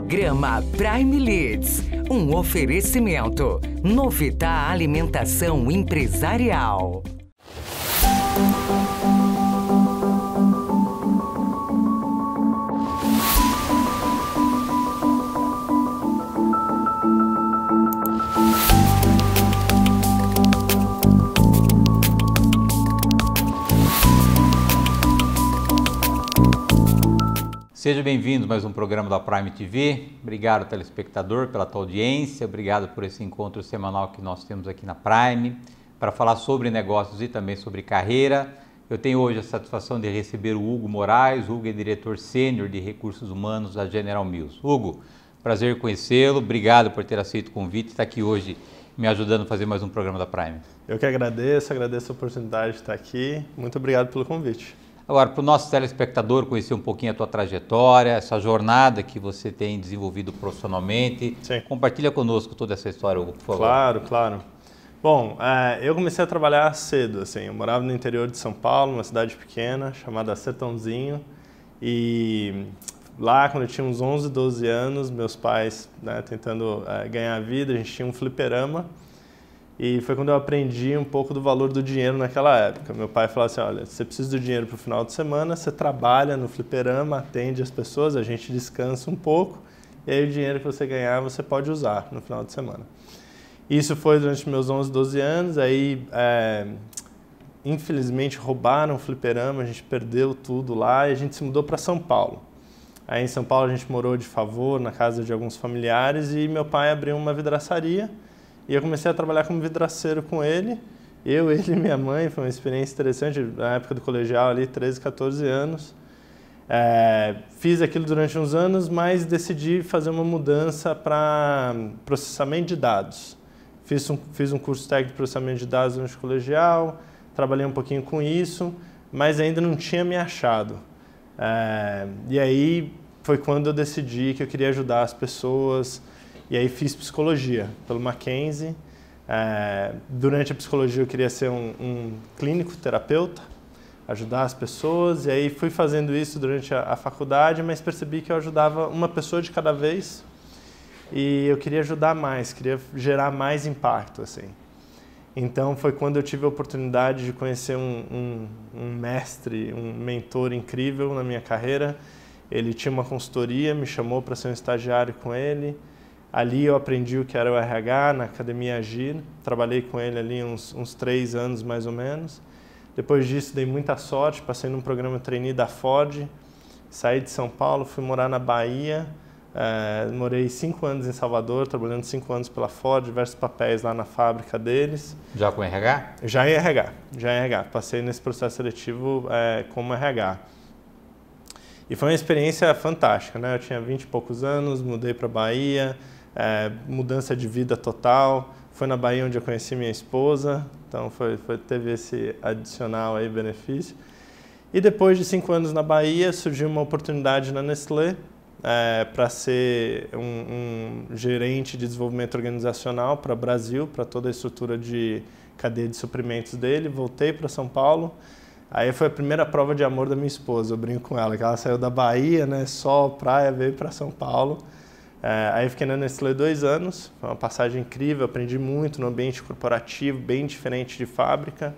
Programa Prime Leads, um oferecimento Novita Alimentação Empresarial. Seja bem-vindo mais um programa da Prime TV. Obrigado, telespectador, pela tua audiência. Obrigado por esse encontro semanal que nós temos aqui na Prime para falar sobre negócios e também sobre carreira. Eu tenho hoje a satisfação de receber o Hugo Moraes. O Hugo é diretor sênior de recursos humanos da General Mills. Hugo, prazer conhecê-lo. Obrigado por ter aceito o convite e estar tá aqui hoje me ajudando a fazer mais um programa da Prime. Eu que agradeço, agradeço a oportunidade de estar aqui. Muito obrigado pelo convite. Agora, para o nosso telespectador conhecer um pouquinho a tua trajetória, essa jornada que você tem desenvolvido profissionalmente, Sim. compartilha conosco toda essa história, Hugo, por favor. Claro, claro. Bom, eh, eu comecei a trabalhar cedo, assim, eu morava no interior de São Paulo, uma cidade pequena chamada Sertãozinho, e lá quando eu tinha uns 11, 12 anos, meus pais né, tentando eh, ganhar vida, a gente tinha um fliperama, e foi quando eu aprendi um pouco do valor do dinheiro naquela época. Meu pai falava assim: olha, você precisa do dinheiro para o final de semana, você trabalha no fliperama, atende as pessoas, a gente descansa um pouco, e aí o dinheiro que você ganhar você pode usar no final de semana. Isso foi durante meus 11, 12 anos, aí é, infelizmente roubaram o fliperama, a gente perdeu tudo lá e a gente se mudou para São Paulo. Aí em São Paulo a gente morou de favor na casa de alguns familiares e meu pai abriu uma vidraçaria e eu comecei a trabalhar como vidraceiro com ele. Eu, ele e minha mãe, foi uma experiência interessante, na época do colegial ali, 13, 14 anos. É, fiz aquilo durante uns anos, mas decidi fazer uma mudança para processamento de dados. Fiz um, fiz um curso técnico de processamento de dados durante o colegial, trabalhei um pouquinho com isso, mas ainda não tinha me achado. É, e aí foi quando eu decidi que eu queria ajudar as pessoas, e aí fiz psicologia pelo Mackenzie. É, durante a psicologia eu queria ser um, um, clínico terapeuta, ajudar as pessoas. E aí fui fazendo isso durante a, a faculdade, mas percebi que eu ajudava uma pessoa de cada vez. E eu queria ajudar mais, queria gerar mais impacto, assim. Então foi quando eu tive a oportunidade de conhecer um, um, um, mestre, um mentor incrível na minha carreira. Ele tinha uma consultoria, me chamou para ser um estagiário com ele. Ali eu aprendi o que era o RH na Academia Agir, trabalhei com ele ali uns, uns três anos mais ou menos. Depois disso dei muita sorte, passei num programa trainee da Ford, saí de São Paulo, fui morar na Bahia, é, morei cinco anos em Salvador, trabalhando cinco anos pela Ford, diversos papéis lá na fábrica deles. Já com RH? Já em RH, já em RH. Passei nesse processo seletivo é, como RH. E foi uma experiência fantástica, né? Eu tinha vinte e poucos anos, mudei para Bahia, é, mudança de vida total. Foi na Bahia onde eu conheci minha esposa, então foi, foi, teve esse adicional aí, benefício. E depois de cinco anos na Bahia, surgiu uma oportunidade na Nestlé é, para ser um, um, gerente de desenvolvimento organizacional para o Brasil, para toda a estrutura de cadeia de suprimentos dele. Voltei para São Paulo. Aí foi a primeira prova de amor da minha esposa, eu brinco com ela, que ela saiu da Bahia, né, sol, praia, veio para São Paulo. É, aí fiquei na Nestlé dois anos, foi uma passagem incrível, aprendi muito no ambiente corporativo, bem diferente de fábrica.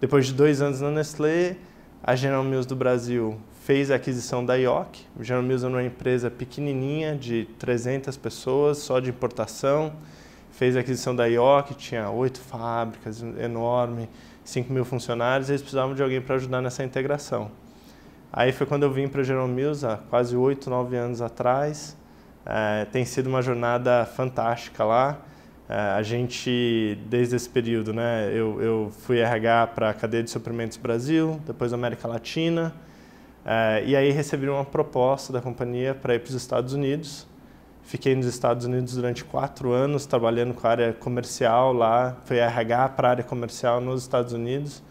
Depois de dois anos na Nestlé, a General Mills do Brasil fez a aquisição da IOC. O General Mills era uma empresa pequenininha de 300 pessoas, só de importação. Fez a aquisição da IOC, tinha oito fábricas, enorme, 5 mil funcionários, e eles precisavam de alguém para ajudar nessa integração. Aí foi quando eu vim para a General Mills, há quase oito, nove anos atrás, é, tem sido uma jornada fantástica lá. É, a gente, desde esse período, né, eu, eu fui RH para a cadeia de suprimentos Brasil, depois América Latina, é, e aí recebi uma proposta da companhia para ir para os Estados Unidos. Fiquei nos Estados Unidos durante quatro anos, trabalhando com a área comercial lá. Fui RH para a área comercial nos Estados Unidos.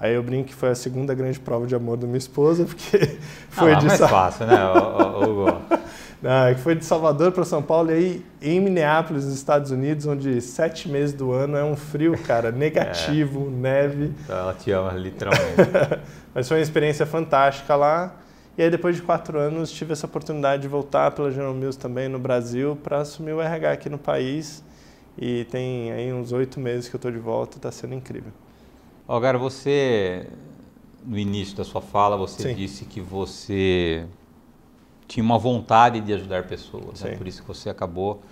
Aí eu brinco que foi a segunda grande prova de amor da minha esposa, porque ah, foi ah, de... mais é fácil, né, Hugo? Ah, que foi de Salvador para São Paulo e aí em Minneapolis, nos Estados Unidos, onde sete meses do ano é um frio, cara, é. negativo, é. neve. Então ela te ama, literalmente. Mas foi uma experiência fantástica lá. E aí, depois de quatro anos, tive essa oportunidade de voltar pela General Mills também no Brasil para assumir o RH aqui no país. E tem aí uns oito meses que eu estou de volta, está sendo incrível. agora você, no início da sua fala, você Sim. disse que você tinha uma vontade de ajudar pessoas. Né? Por isso que você acabou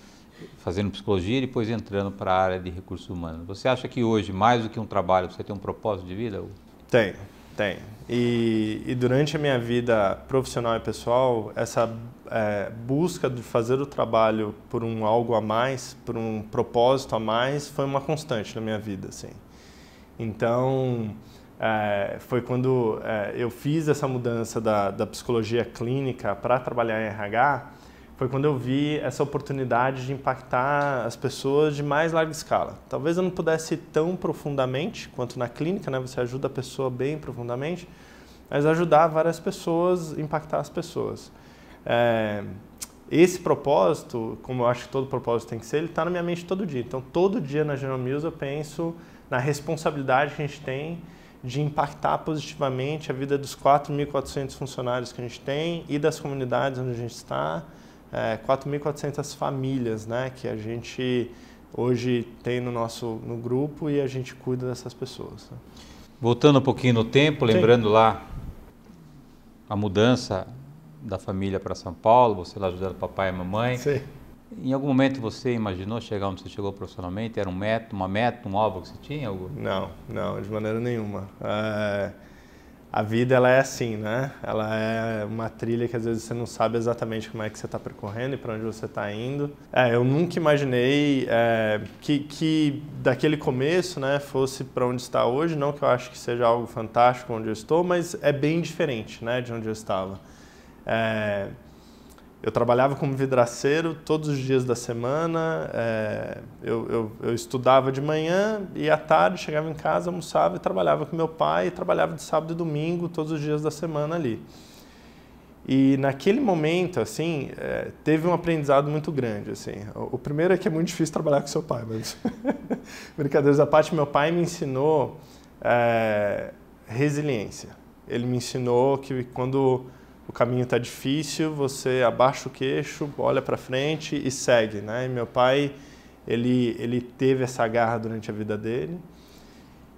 fazendo psicologia e depois entrando para a área de recursos humanos. Você acha que hoje, mais do que um trabalho, você tem um propósito de vida? Tenho, tenho. E, e durante a minha vida profissional e pessoal, essa é, busca de fazer o trabalho por um algo a mais, por um propósito a mais, foi uma constante na minha vida, assim. Então, é, foi quando é, eu fiz essa mudança da, da psicologia clínica para trabalhar em RH, foi quando eu vi essa oportunidade de impactar as pessoas de mais larga escala. Talvez eu não pudesse tão profundamente quanto na clínica, né? Você ajuda a pessoa bem profundamente, mas ajudar várias pessoas, impactar as pessoas. É, esse propósito, como eu acho que todo propósito tem que ser, ele está na minha mente todo dia. Então, todo dia na General Mills eu penso na responsabilidade que a gente tem de impactar positivamente a vida dos 4.400 funcionários que a gente tem e das comunidades onde a gente está, é, 4.400 famílias né, que a gente hoje tem no nosso no grupo e a gente cuida dessas pessoas. Né. Voltando um pouquinho no tempo, lembrando Sim. lá a mudança da família para São Paulo, você lá ajudando o papai e a mamãe. Sim. Em algum momento você imaginou chegar onde você chegou profissionalmente? Era um meta, uma meta, um alvo que você tinha? Hugo? Não, não, de maneira nenhuma. É... A vida ela é assim, né? Ela é uma trilha que às vezes você não sabe exatamente como é que você está percorrendo e para onde você está indo. É, eu nunca imaginei é, que, que daquele começo, né, fosse para onde está hoje. Não que eu acho que seja algo fantástico onde eu estou, mas é bem diferente, né, de onde eu estava. É eu trabalhava como vidraceiro todos os dias da semana, é, eu, eu, eu, estudava de manhã e à tarde chegava em casa, almoçava e trabalhava com meu pai e trabalhava de sábado e domingo todos os dias da semana ali. E naquele momento, assim, é, teve um aprendizado muito grande, assim. O, o, primeiro é que é muito difícil trabalhar com seu pai, mas... Brincadeiras à parte, meu pai me ensinou é, resiliência. Ele me ensinou que quando o caminho está difícil, você abaixa o queixo, olha para frente e segue, né? E meu pai, ele, ele teve essa garra durante a vida dele.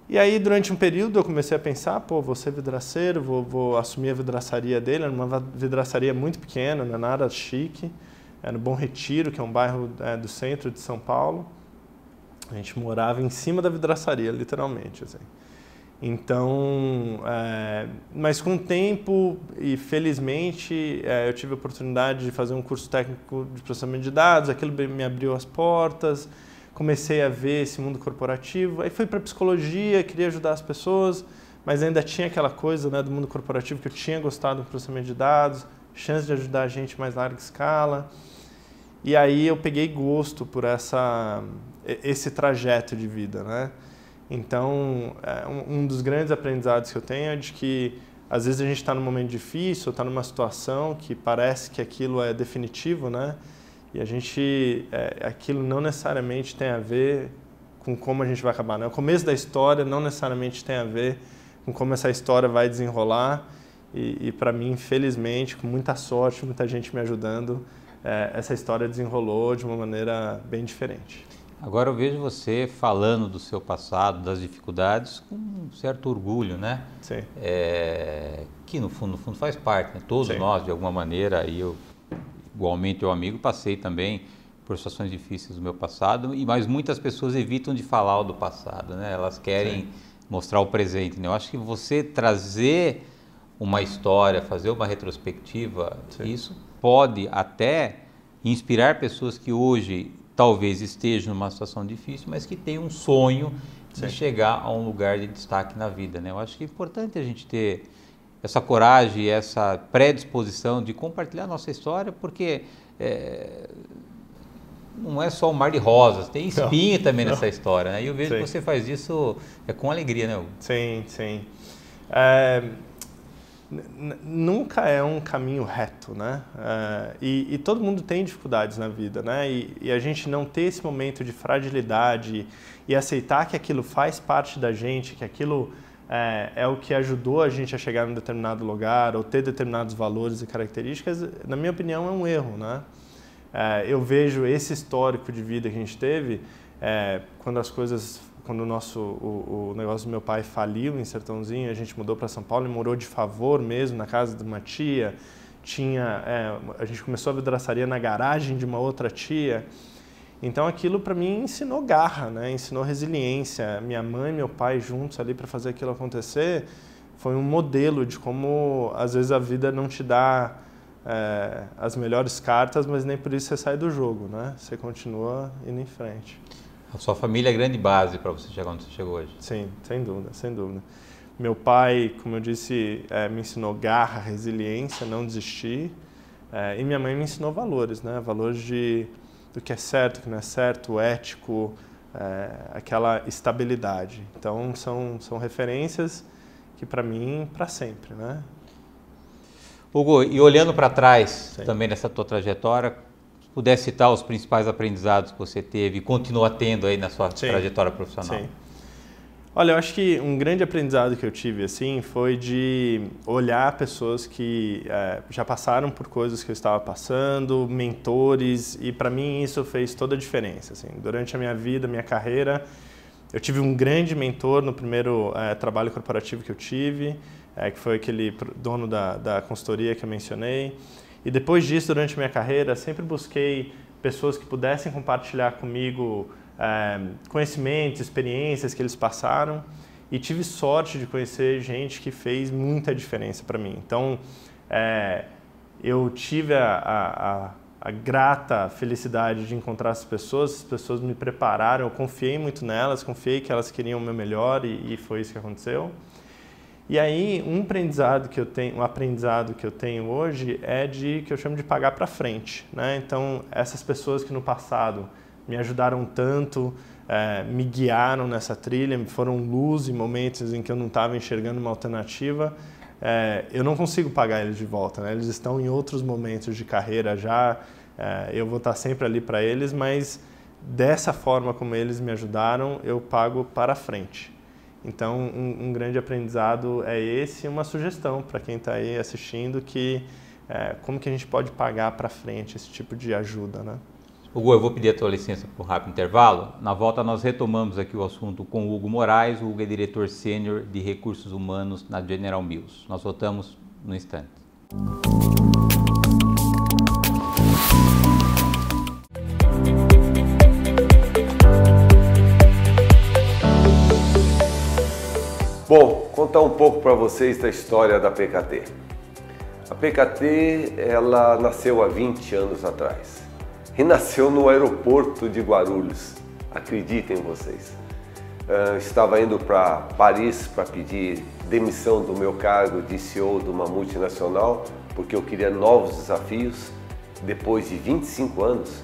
E aí, durante um período, eu comecei a pensar, pô, vou ser vidraceiro, vou, vou assumir a vidraçaria dele. Era uma vidraçaria muito pequena, não é nada chique. Era no Bom Retiro, que é um bairro é, do centro de São Paulo. A gente morava em cima da vidraçaria, literalmente, assim. Então, é, mas com o tempo, e felizmente, é, eu tive a oportunidade de fazer um curso técnico de processamento de dados, aquilo me abriu as portas, comecei a ver esse mundo corporativo. Aí fui para psicologia, queria ajudar as pessoas, mas ainda tinha aquela coisa né, do mundo corporativo que eu tinha gostado do processamento de dados, chance de ajudar a gente mais larga escala. E aí eu peguei gosto por essa, esse trajeto de vida, né? Então, é, um dos grandes aprendizados que eu tenho é de que às vezes a gente está num momento difícil, está numa situação que parece que aquilo é definitivo, né? E a gente, é, aquilo não necessariamente tem a ver com como a gente vai acabar, né? O começo da história não necessariamente tem a ver com como essa história vai desenrolar. E, e para mim, infelizmente, com muita sorte, muita gente me ajudando, é, essa história desenrolou de uma maneira bem diferente. Agora eu vejo você falando do seu passado, das dificuldades, com um certo orgulho, né? Sim. É, que no fundo, no fundo faz parte, né? Todos Sim. nós, de alguma maneira, e eu, igualmente eu amigo, passei também por situações difíceis do meu passado, e mas muitas pessoas evitam de falar do passado, né? Elas querem Sim. mostrar o presente, né? Eu acho que você trazer uma história, fazer uma retrospectiva, Sim. isso pode até inspirar pessoas que hoje talvez esteja numa situação difícil, mas que tem um sonho certo. de chegar a um lugar de destaque na vida. Né? Eu acho que é importante a gente ter essa coragem, essa predisposição de compartilhar a nossa história, porque é, não é só um mar de rosas, tem espinho não, também não. nessa história. Né? E eu vejo sim. que você faz isso é, com alegria, né? Hugo? Sim, sim. É, nunca é um caminho reto, né? Uh, e, e, todo mundo tem dificuldades na vida, né? E, e, a gente não ter esse momento de fragilidade e aceitar que aquilo faz parte da gente, que aquilo é, é o que ajudou a gente a chegar num determinado lugar ou ter determinados valores e características, na minha opinião, é um erro, né? Uh, eu vejo esse histórico de vida que a gente teve quando as coisas quando o nosso o, o, negócio do meu pai faliu em Sertãozinho, a gente mudou para São Paulo e morou de favor mesmo na casa de uma tia. Tinha, é, a gente começou a vidraçaria na garagem de uma outra tia. Então aquilo para mim ensinou garra, né? Ensinou resiliência. Minha mãe e meu pai juntos ali para fazer aquilo acontecer foi um modelo de como às vezes a vida não te dá é, as melhores cartas, mas nem por isso você sai do jogo, né? Você continua indo em frente. A sua família é grande base para você chegar onde você chegou hoje. Sim, sem dúvida, sem dúvida. Meu pai, como eu disse, é, me ensinou garra, resiliência, não desistir. É, e minha mãe me ensinou valores, né? Valores de do que é certo, que não é certo, ético, é, aquela estabilidade. Então são são referências que para mim para sempre, né? Hugo, e olhando para trás Sim. também nessa tua trajetória, pudesse citar os principais aprendizados que você teve e continua tendo aí na sua sim, trajetória profissional. Sim. Olha, eu acho que um grande aprendizado que eu tive assim foi de olhar pessoas que é, já passaram por coisas que eu estava passando, mentores e para mim isso fez toda a diferença. Assim, durante a minha vida, minha carreira, eu tive um grande mentor no primeiro é, trabalho corporativo que eu tive, é, que foi aquele dono da, da consultoria que eu mencionei. E depois disso, durante minha carreira, sempre busquei pessoas que pudessem compartilhar comigo é, conhecimentos, experiências que eles passaram e tive sorte de conhecer gente que fez muita diferença para mim. Então, é, eu tive a, a, a, a, grata felicidade de encontrar essas pessoas, as pessoas me prepararam, eu confiei muito nelas, confiei que elas queriam o meu melhor e, e foi isso que aconteceu. E aí, um aprendizado que eu tenho, um aprendizado que eu tenho hoje é de que eu chamo de pagar para frente, né? Então, essas pessoas que no passado me ajudaram tanto, é, me guiaram nessa trilha, foram luz em momentos em que eu não estava enxergando uma alternativa, é, eu não consigo pagar eles de volta, né? Eles estão em outros momentos de carreira já, é, eu vou estar sempre ali para eles, mas dessa forma como eles me ajudaram, eu pago para frente. Então, um, um grande aprendizado é esse e uma sugestão para quem está aí assistindo que é, como que a gente pode pagar para frente esse tipo de ajuda, né? Hugo, eu vou pedir a tua licença para um rápido intervalo. Na volta, nós retomamos aqui o assunto com o Hugo Moraes. O Hugo é diretor sênior de recursos humanos na General Mills. Nós voltamos no instante. Música Bom, contar um pouco para vocês da história da PKT. A PKT ela nasceu há 20 anos atrás e nasceu no aeroporto de Guarulhos, acreditem vocês. Uh, estava indo para Paris para pedir demissão do meu cargo de CEO de uma multinacional, porque eu queria novos desafios depois de 25 anos.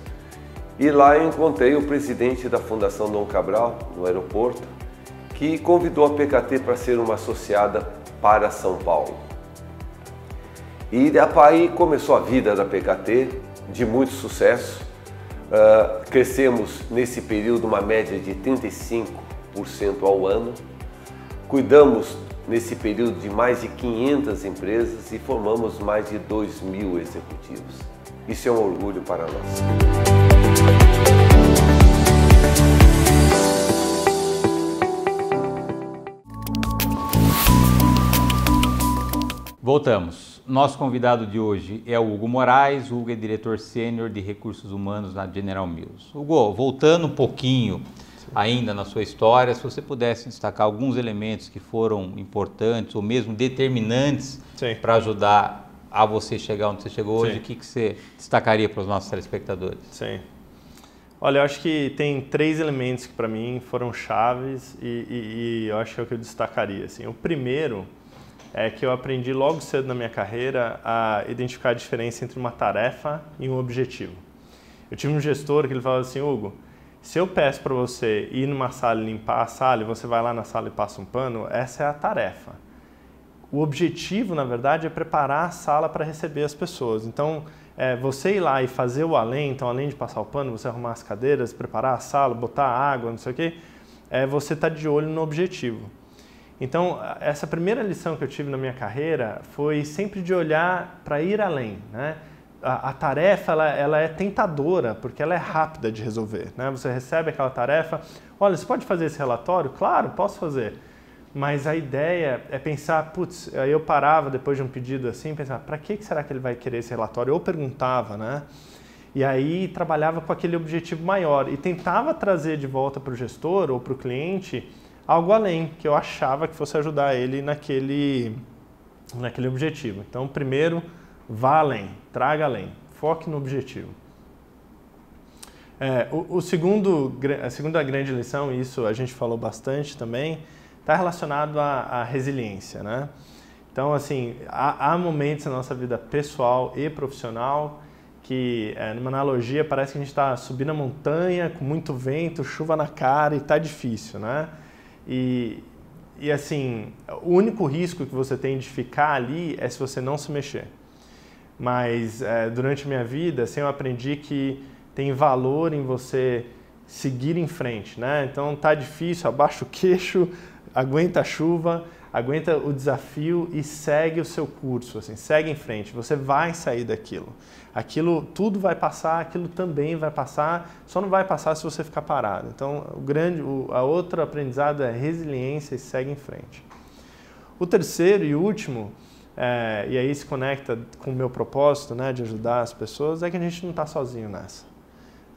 E lá eu encontrei o presidente da Fundação Dom Cabral, no aeroporto, que convidou a PKT para ser uma associada para São Paulo. E aí começou a vida da PKT de muito sucesso. Uh, crescemos nesse período uma média de 35% ao ano. Cuidamos nesse período de mais de 500 empresas e formamos mais de 2 mil executivos. Isso é um orgulho para nós. Voltamos. Nosso convidado de hoje é o Hugo Moraes. O Hugo é diretor sênior de recursos humanos na General Mills. Hugo, voltando um pouquinho ainda na sua história, se você pudesse destacar alguns elementos que foram importantes ou mesmo determinantes para ajudar a você chegar onde você chegou hoje, Sim. o que, que você destacaria para os nossos telespectadores? Sim. Olha, eu acho que tem três elementos que para mim foram chaves e, e, e, eu acho que é o que eu destacaria. Assim. O primeiro é que eu aprendi logo cedo na minha carreira a identificar a diferença entre uma tarefa e um objetivo. Eu tive um gestor que ele falava assim, Hugo, se eu peço para você ir numa sala e limpar a sala, e você vai lá na sala e passa um pano, essa é a tarefa. O objetivo, na verdade, é preparar a sala para receber as pessoas. Então, é, você ir lá e fazer o além, então, além de passar o pano, você arrumar as cadeiras, preparar a sala, botar água, não sei o quê, é, você está de olho no objetivo. Então, essa primeira lição que eu tive na minha carreira foi sempre de olhar para ir além, né? A, a tarefa ela, ela, é tentadora porque ela é rápida de resolver, né? Você recebe aquela tarefa, olha, você pode fazer esse relatório? Claro, posso fazer. Mas a ideia é pensar, putz, aí eu parava depois de um pedido assim, pensava, para que será que ele vai querer esse relatório? Eu perguntava, né? E aí trabalhava com aquele objetivo maior e tentava trazer de volta para o gestor ou para o cliente algo além que eu achava que fosse ajudar ele naquele, naquele objetivo. Então, primeiro, vá além, traga além, foque no objetivo. É, o, o, segundo, a segunda grande lição, e isso a gente falou bastante também, está relacionado à, à, resiliência, né? Então, assim, há, há, momentos na nossa vida pessoal e profissional que, é, numa analogia, parece que a gente está subindo a montanha com muito vento, chuva na cara e está difícil, né? E, e assim, o único risco que você tem de ficar ali é se você não se mexer. Mas é, durante a minha vida, assim, eu aprendi que tem valor em você seguir em frente, né? Então tá difícil, abaixa o queixo, aguenta a chuva, aguenta o desafio e segue o seu curso, assim, segue em frente, você vai sair daquilo. Aquilo tudo vai passar, aquilo também vai passar, só não vai passar se você ficar parado. Então, o grande o, a outra aprendizado é resiliência e segue em frente. O terceiro e último, é, e aí se conecta com o meu propósito, né, de ajudar as pessoas, é que a gente não está sozinho nessa.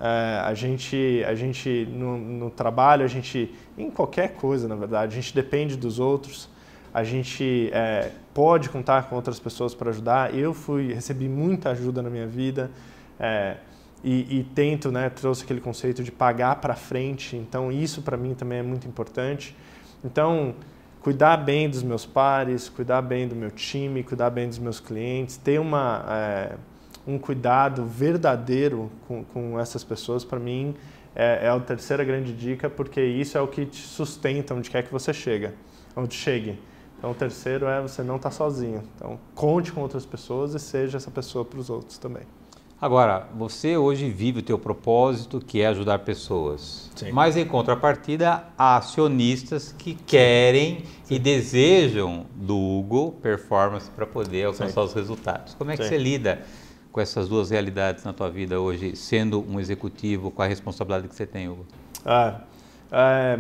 É, a gente, a gente no, no, trabalho, a gente em qualquer coisa, na verdade, a gente depende dos outros a gente é, pode contar com outras pessoas para ajudar. Eu fui recebi muita ajuda na minha vida é, e, e, tento, né, trouxe aquele conceito de pagar para frente. Então isso para mim também é muito importante. Então cuidar bem dos meus pares, cuidar bem do meu time, cuidar bem dos meus clientes, ter uma é, um cuidado verdadeiro com, com essas pessoas para mim é, é, a terceira grande dica porque isso é o que te sustenta onde quer que você chega, onde chegue então, o terceiro é você não estar tá sozinho. Então, conte com outras pessoas e seja essa pessoa para os outros também. Agora, você hoje vive o teu propósito, que é ajudar pessoas. Sim. Mas em contrapartida, há acionistas que querem Sim. e desejam do Hugo performance para poder alcançar Sim. os resultados. Como é que você lida com essas duas realidades na tua vida hoje, sendo um executivo, com a responsabilidade que você tem, Hugo? Ah, é,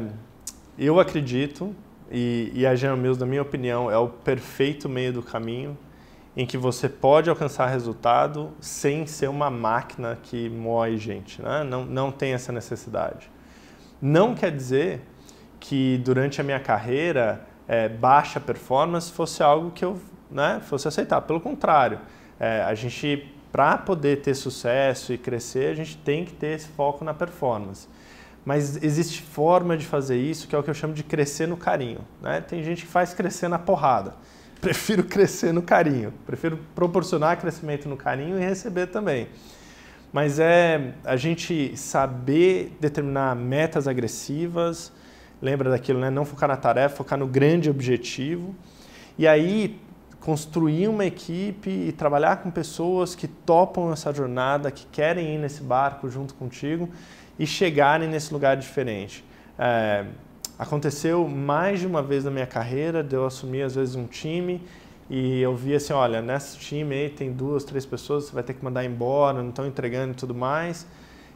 eu acredito e, e a General Mills, na minha opinião, é o perfeito meio do caminho em que você pode alcançar resultado sem ser uma máquina que moe gente, né? não, não tem essa necessidade. Não quer dizer que durante a minha carreira é, baixa performance fosse algo que eu né, fosse aceitar. Pelo contrário, é, a gente, para poder ter sucesso e crescer, a gente tem que ter esse foco na performance mas existe forma de fazer isso, que é o que eu chamo de crescer no carinho. Né? Tem gente que faz crescer na porrada. Prefiro crescer no carinho, prefiro proporcionar crescimento no carinho e receber também. Mas é a gente saber determinar metas agressivas, lembra daquilo, né? Não focar na tarefa, focar no grande objetivo. E aí construir uma equipe e trabalhar com pessoas que topam essa jornada, que querem ir nesse barco junto contigo e chegarem nesse lugar diferente. É, aconteceu mais de uma vez na minha carreira de eu assumir às vezes um time e eu vi assim, olha, nesse time aí tem duas, três pessoas, você vai ter que mandar embora, não estão entregando e tudo mais.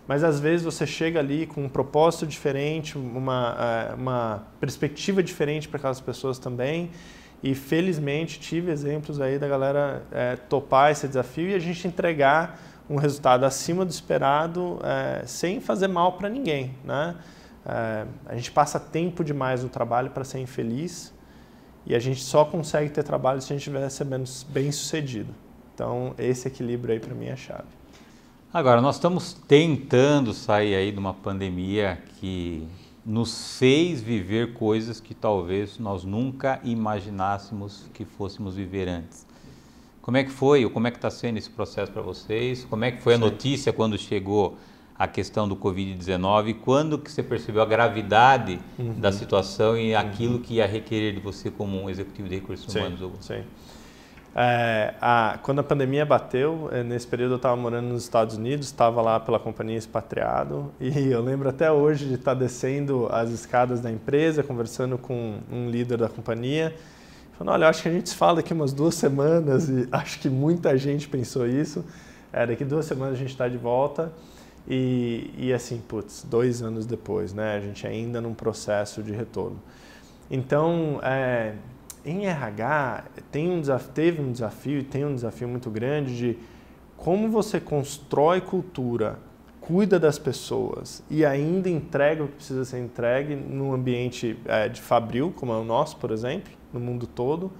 Mas às vezes você chega ali com um propósito diferente, uma, é, uma perspectiva diferente para aquelas pessoas também. E felizmente tive exemplos aí da galera é, topar esse desafio e a gente entregar um resultado acima do esperado é, sem fazer mal para ninguém. Né? É, a gente passa tempo demais no trabalho para ser infeliz e a gente só consegue ter trabalho se a gente estiver sendo bem sucedido. Então, esse equilíbrio aí para mim é chave. Agora, nós estamos tentando sair aí de uma pandemia que nos fez viver coisas que talvez nós nunca imaginássemos que fôssemos viver antes. Como é que foi, ou como é que está sendo esse processo para vocês? Como é que foi a notícia quando chegou a questão do Covid-19? Quando que você percebeu a gravidade uhum. da situação e uhum. aquilo uhum. que ia requerer de você como um executivo de recursos Sim. humanos? Sim. É, a, quando a pandemia bateu, é, nesse período eu estava morando nos Estados Unidos, estava lá pela companhia Expatriado e eu lembro até hoje de estar tá descendo as escadas da empresa, conversando com um líder da companhia Falando, olha, acho que a gente se fala daqui umas duas semanas e acho que muita gente pensou isso. É, daqui duas semanas a gente está de volta e, e assim, putz, dois anos depois, né? A gente ainda num processo de retorno. Então, é, em RH, tem um desafio, teve um desafio e tem um desafio muito grande de como você constrói cultura cuida das pessoas e ainda entrega o que precisa ser entregue num ambiente é, de fabril, como é o nosso, por exemplo, no mundo todo,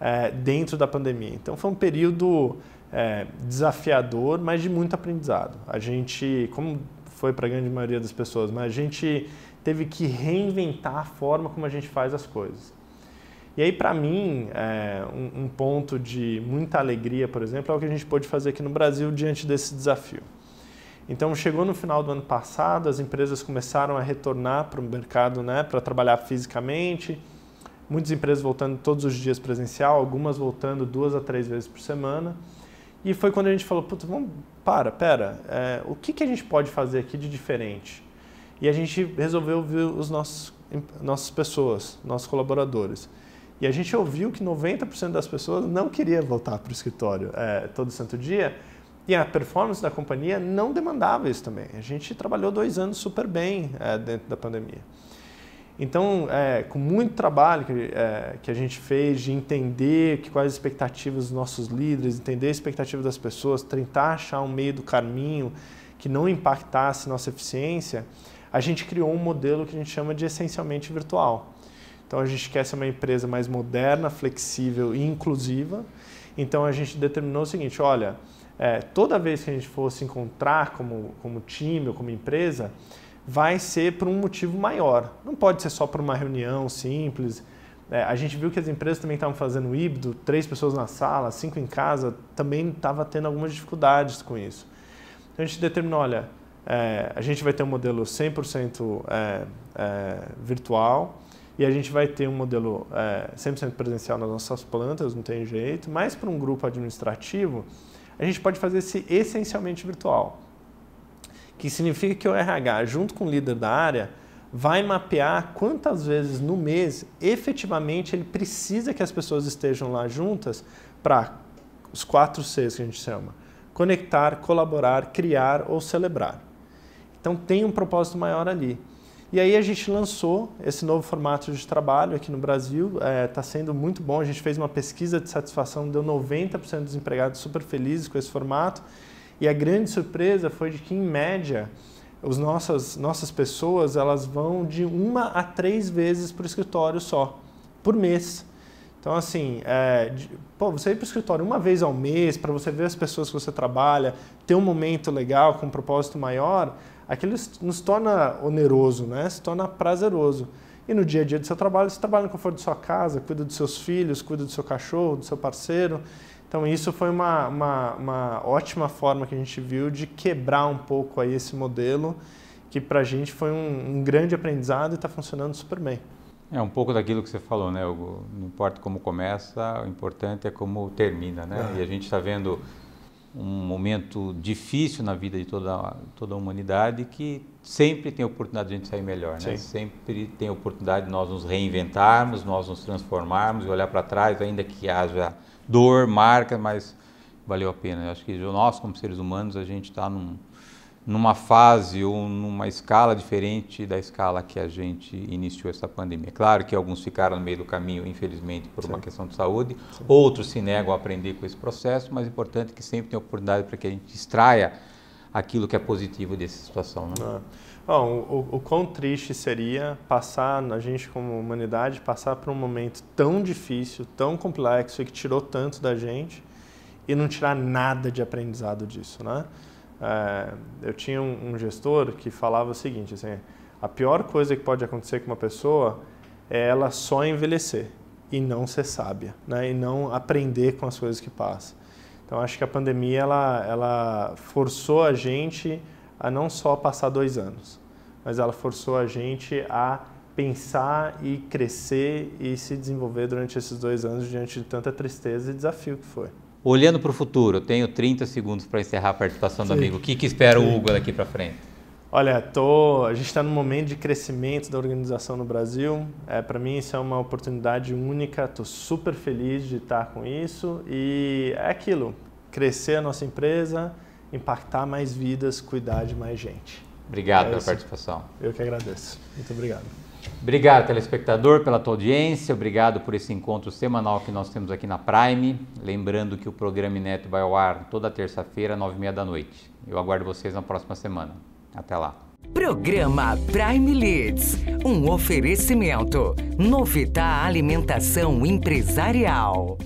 é, dentro da pandemia. Então foi um período é, desafiador, mas de muito aprendizado. A gente, como foi para a grande maioria das pessoas, mas a gente teve que reinventar a forma como a gente faz as coisas. E aí, para mim, é, um, um ponto de muita alegria, por exemplo, é o que a gente pôde fazer aqui no Brasil diante desse desafio. Então, chegou no final do ano passado, as empresas começaram a retornar para o mercado né, para trabalhar fisicamente. Muitas empresas voltando todos os dias presencial, algumas voltando duas a três vezes por semana. E foi quando a gente falou: Puta, vamos, para, pera, é, o que, que a gente pode fazer aqui de diferente? E a gente resolveu ouvir os nossos, nossas pessoas, nossos colaboradores. E a gente ouviu que 90% das pessoas não queria voltar para o escritório é, todo santo dia e a performance da companhia não demandava isso também. A gente trabalhou dois anos super bem é, dentro da pandemia. Então, é, com muito trabalho que, é, que, a gente fez de entender que, quais as expectativas dos nossos líderes, entender a expectativa das pessoas, tentar achar um meio do caminho que não impactasse nossa eficiência, a gente criou um modelo que a gente chama de essencialmente virtual. Então, a gente quer ser uma empresa mais moderna, flexível e inclusiva. Então, a gente determinou o seguinte: olha é, toda vez que a gente for se encontrar como, como time ou como empresa, vai ser por um motivo maior. Não pode ser só por uma reunião simples. É, a gente viu que as empresas também estavam fazendo híbrido, três pessoas na sala, cinco em casa, também estava tendo algumas dificuldades com isso. Então a gente determinou, olha, é, a gente vai ter um modelo 100% é, é, virtual e a gente vai ter um modelo 100% é, presencial nas nossas plantas, não tem jeito, mas para um grupo administrativo, a gente pode fazer esse essencialmente virtual, que significa que o RH, junto com o líder da área, vai mapear quantas vezes no mês efetivamente ele precisa que as pessoas estejam lá juntas para os quatro Cs que a gente chama: conectar, colaborar, criar ou celebrar. Então tem um propósito maior ali. E aí a gente lançou esse novo formato de trabalho aqui no Brasil, está é, tá sendo muito bom. A gente fez uma pesquisa de satisfação, deu 90% dos empregados super felizes com esse formato. E a grande surpresa foi de que, em média, as nossas, nossas pessoas elas vão de uma a três vezes para o escritório só, por mês. Então, assim, é, de, pô, você ir para o escritório uma vez ao mês, para você ver as pessoas que você trabalha, ter um momento legal com um propósito maior, aquilo nos torna oneroso, né? se torna prazeroso. E no dia a dia do seu trabalho, você trabalha no conforto de sua casa, cuida dos seus filhos, cuida do seu cachorro, do seu parceiro. Então isso foi uma, uma, uma ótima forma que a gente viu de quebrar um pouco aí esse modelo, que para a gente foi um, um grande aprendizado e está funcionando super bem. É um pouco daquilo que você falou, né? Hugo? Não importa como começa, o importante é como termina, né? É. E a gente está vendo um momento difícil na vida de toda, toda a humanidade que sempre tem oportunidade de a gente sair melhor, né? Sempre tem oportunidade de nós nos reinventarmos, nós nos transformarmos e olhar para trás, ainda que haja dor, marca, mas valeu a pena. Eu acho que nós, como seres humanos, a gente está num, numa fase ou numa escala diferente da escala que a gente iniciou essa pandemia. Claro que alguns ficaram no meio do caminho, infelizmente, por Sim. uma questão de saúde, Sim. outros se negam a aprender com esse processo, mas é importante que sempre tenha oportunidade para que a gente extraia aquilo que é positivo dessa situação. Né? Ah. Bom, o, o quão triste seria passar, a gente como humanidade, passar por um momento tão difícil, tão complexo e que tirou tanto da gente e não tirar nada de aprendizado disso, né? É, eu tinha um, um, gestor que falava o seguinte, assim, a pior coisa que pode acontecer com uma pessoa é ela só envelhecer e não ser sábia, né? E não aprender com as coisas que passam. Então acho que a pandemia ela, ela forçou a gente a não só passar dois anos, mas ela forçou a gente a pensar e crescer e se desenvolver durante esses dois anos diante de tanta tristeza e desafio que foi. Olhando para o futuro, eu tenho 30 segundos para encerrar a participação do Sim. amigo. O que, que espera Sim. o Hugo daqui para frente? Olha, tô, a gente está num momento de crescimento da organização no Brasil. É, para mim, isso é uma oportunidade única. Estou super feliz de estar tá com isso. E é aquilo: crescer a nossa empresa, impactar mais vidas, cuidar de mais gente. Obrigado é pela isso. participação. Eu que agradeço. Muito obrigado. Obrigado, telespectador, pela tua audiência. Obrigado por esse encontro semanal que nós temos aqui na Prime. Lembrando que o programa Neto vai ao ar toda terça-feira, nove e meia da noite. Eu aguardo vocês na próxima semana. Até lá. Programa Prime Leads, um oferecimento. Novita Alimentação Empresarial.